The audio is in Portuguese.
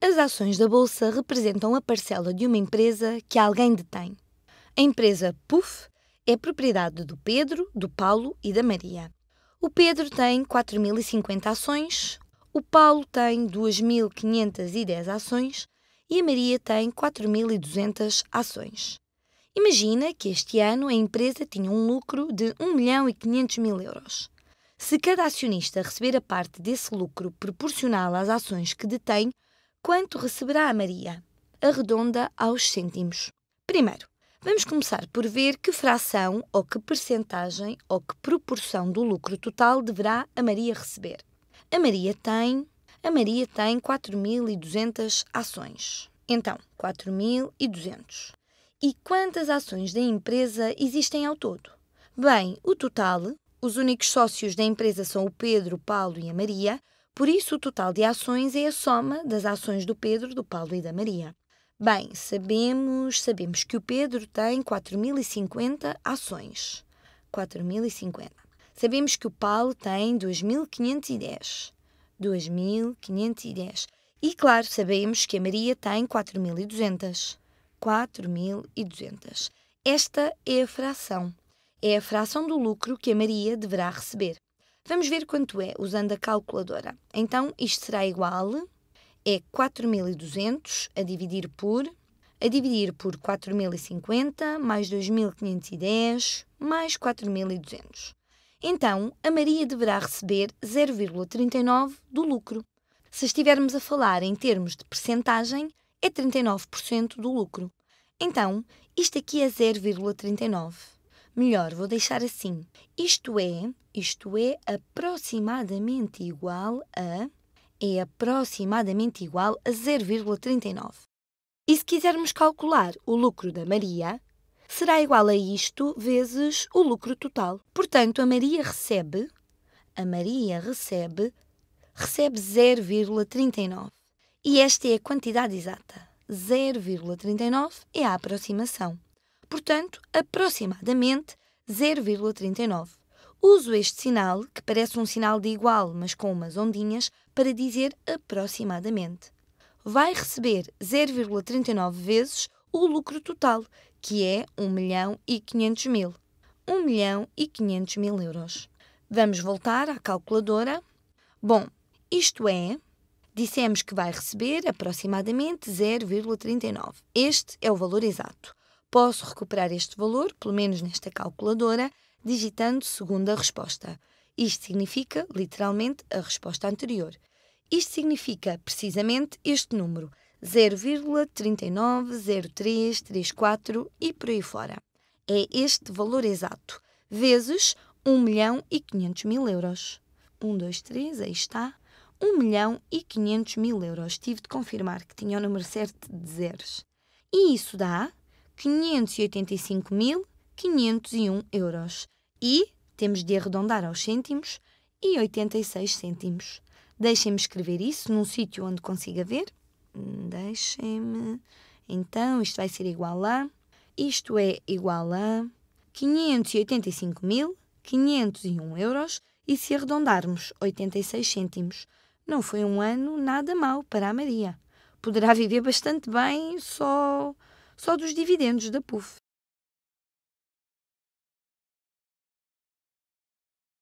As ações da bolsa representam a parcela de uma empresa que alguém detém. A empresa PUF é propriedade do Pedro, do Paulo e da Maria. O Pedro tem 4.050 ações, o Paulo tem 2.510 ações e a Maria tem 4.200 ações. Imagina que este ano a empresa tinha um lucro de 1 milhão e 500 mil euros. Se cada acionista receber a parte desse lucro proporcional às ações que detém, quanto receberá a Maria? Arredonda aos cêntimos. Primeiro, vamos começar por ver que fração ou que percentagem ou que proporção do lucro total deverá a Maria receber. A Maria tem, a Maria tem 4200 ações. Então, 4200. E quantas ações da empresa existem ao todo? Bem, o total, os únicos sócios da empresa são o Pedro, o Paulo e a Maria, por isso, o total de ações é a soma das ações do Pedro, do Paulo e da Maria. Bem, sabemos, sabemos que o Pedro tem 4.050 ações. 4.050. Sabemos que o Paulo tem 2.510. 2.510. E claro, sabemos que a Maria tem 4.200. 4.200. Esta é a fração. É a fração do lucro que a Maria deverá receber. Vamos ver quanto é usando a calculadora. Então, isto será igual é 4.200 a dividir por a dividir por 4.050 mais 2.510 mais 4.200. Então, a Maria deverá receber 0,39 do lucro. Se estivermos a falar em termos de percentagem, é 39% do lucro. Então, isto aqui é 0,39. Melhor, vou deixar assim. Isto é, isto é aproximadamente igual a é aproximadamente igual a 0,39. E se quisermos calcular o lucro da Maria, será igual a isto vezes o lucro total. Portanto, a Maria recebe a Maria recebe recebe 0,39. E esta é a quantidade exata. 0,39 é a aproximação portanto, aproximadamente 0,39. Uso este sinal, que parece um sinal de igual, mas com umas ondinhas, para dizer aproximadamente. Vai receber 0,39 vezes o lucro total, que é 1 milhão e 500 mil. 1 milhão e 500 mil euros. Vamos voltar à calculadora. Bom, isto é, dissemos que vai receber aproximadamente 0,39. Este é o valor exato. Posso recuperar este valor, pelo menos nesta calculadora, digitando segunda resposta. Isto significa, literalmente, a resposta anterior. Isto significa, precisamente, este número, 0,390334 e por aí fora. É este valor exato, vezes 1 milhão e 500 mil euros. 1, 2, 3, aí está. 1 milhão e 500 mil euros. Tive de confirmar que tinha o número certo de zeros. E isso dá 585.501 euros e, temos de arredondar aos cêntimos, e 86 cêntimos. Deixem-me escrever isso num sítio onde consiga ver. Hum, deixem-me. Então, isto vai ser igual a. Isto é igual a 585.501 euros e se arredondarmos 86 cêntimos. Não foi um ano nada mau para a Maria. Poderá viver bastante bem, só só dos dividendos da PUF.